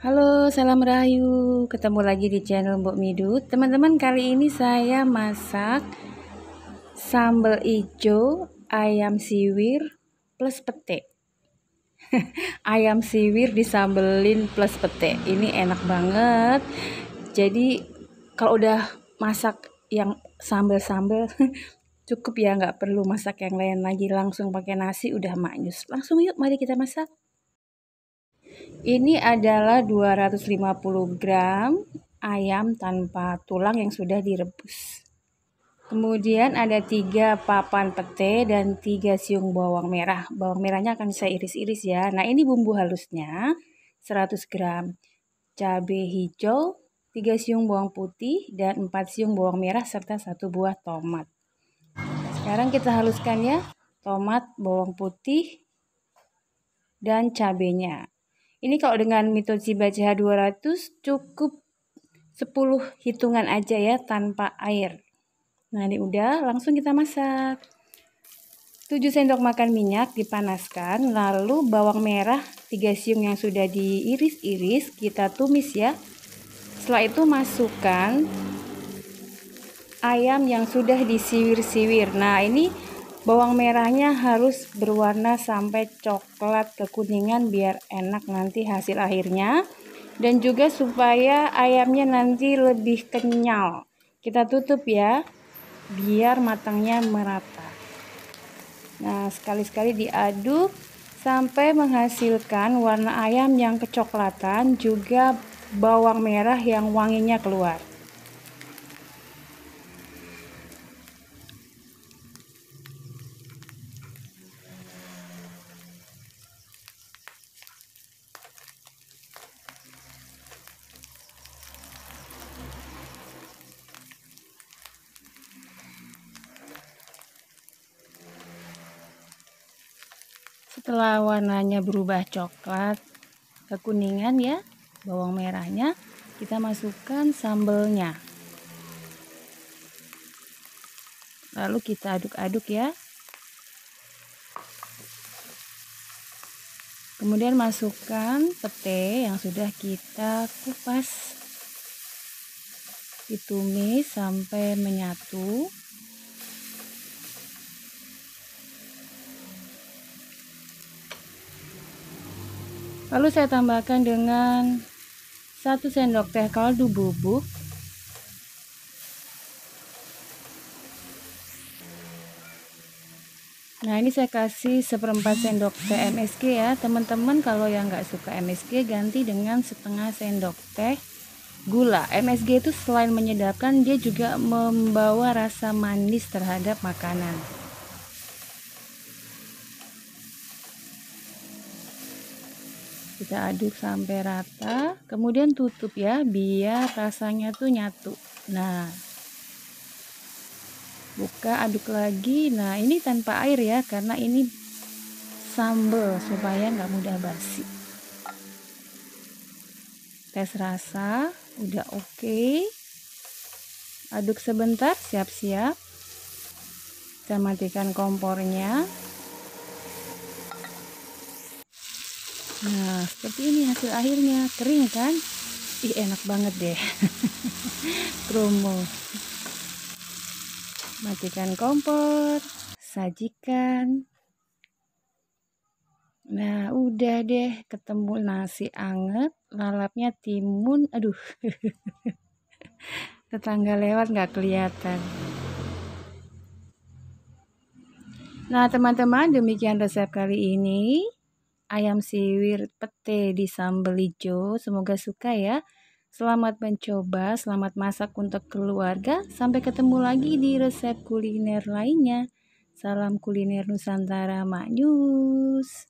Halo, salam rahayu. Ketemu lagi di channel Mbok Midut. Teman-teman, kali ini saya masak sambal ijo, ayam siwir plus pete. ayam siwir disambelin plus pete. Ini enak banget. Jadi kalau udah masak yang sambal-sambal cukup ya nggak perlu masak yang lain lagi langsung pakai nasi udah maknyus langsung yuk mari kita masak ini adalah 250 gram ayam tanpa tulang yang sudah direbus. Kemudian ada 3 papan pete dan 3 siung bawang merah. Bawang merahnya akan saya iris-iris ya. Nah, ini bumbu halusnya 100 gram. Cabai hijau, 3 siung bawang putih dan 4 siung bawang merah serta 1 buah tomat. Sekarang kita haluskan ya tomat, bawang putih dan cabenya. Ini kalau dengan Mitotsuba CH200 cukup 10 hitungan aja ya tanpa air. Nah ini udah langsung kita masak. 7 sendok makan minyak dipanaskan lalu bawang merah 3 siung yang sudah diiris-iris kita tumis ya. Setelah itu masukkan ayam yang sudah disiwir-siwir. Nah ini Bawang merahnya harus berwarna sampai coklat kekuningan biar enak nanti hasil akhirnya. Dan juga supaya ayamnya nanti lebih kenyal. Kita tutup ya, biar matangnya merata. Nah, sekali-sekali diaduk sampai menghasilkan warna ayam yang kecoklatan juga bawang merah yang wanginya keluar. Setelah warnanya berubah coklat kekuningan ya, bawang merahnya, kita masukkan sambelnya. Lalu kita aduk-aduk ya. Kemudian masukkan pete yang sudah kita kupas. Ditumis sampai menyatu. Lalu saya tambahkan dengan satu sendok teh kaldu bubuk. Nah ini saya kasih seperempat sendok teh MSG ya teman-teman kalau yang nggak suka MSG ganti dengan setengah sendok teh gula MSG itu selain menyedapkan dia juga membawa rasa manis terhadap makanan kita aduk sampai rata kemudian tutup ya biar rasanya tuh nyatu nah buka aduk lagi nah ini tanpa air ya karena ini sambal supaya nggak mudah basi tes rasa udah oke okay. aduk sebentar siap-siap kita matikan kompornya Nah, seperti ini hasil akhirnya. Kering kan? Ih, enak banget deh. Kromo. Matikan kompor, sajikan. Nah, udah deh ketemu nasi anget, lalapnya timun. Aduh. Tetangga lewat nggak kelihatan. Nah, teman-teman, demikian resep kali ini ayam siwir pete di sambal hijau. Semoga suka ya. Selamat mencoba, selamat masak untuk keluarga. Sampai ketemu lagi di resep kuliner lainnya. Salam kuliner Nusantara Maknyus.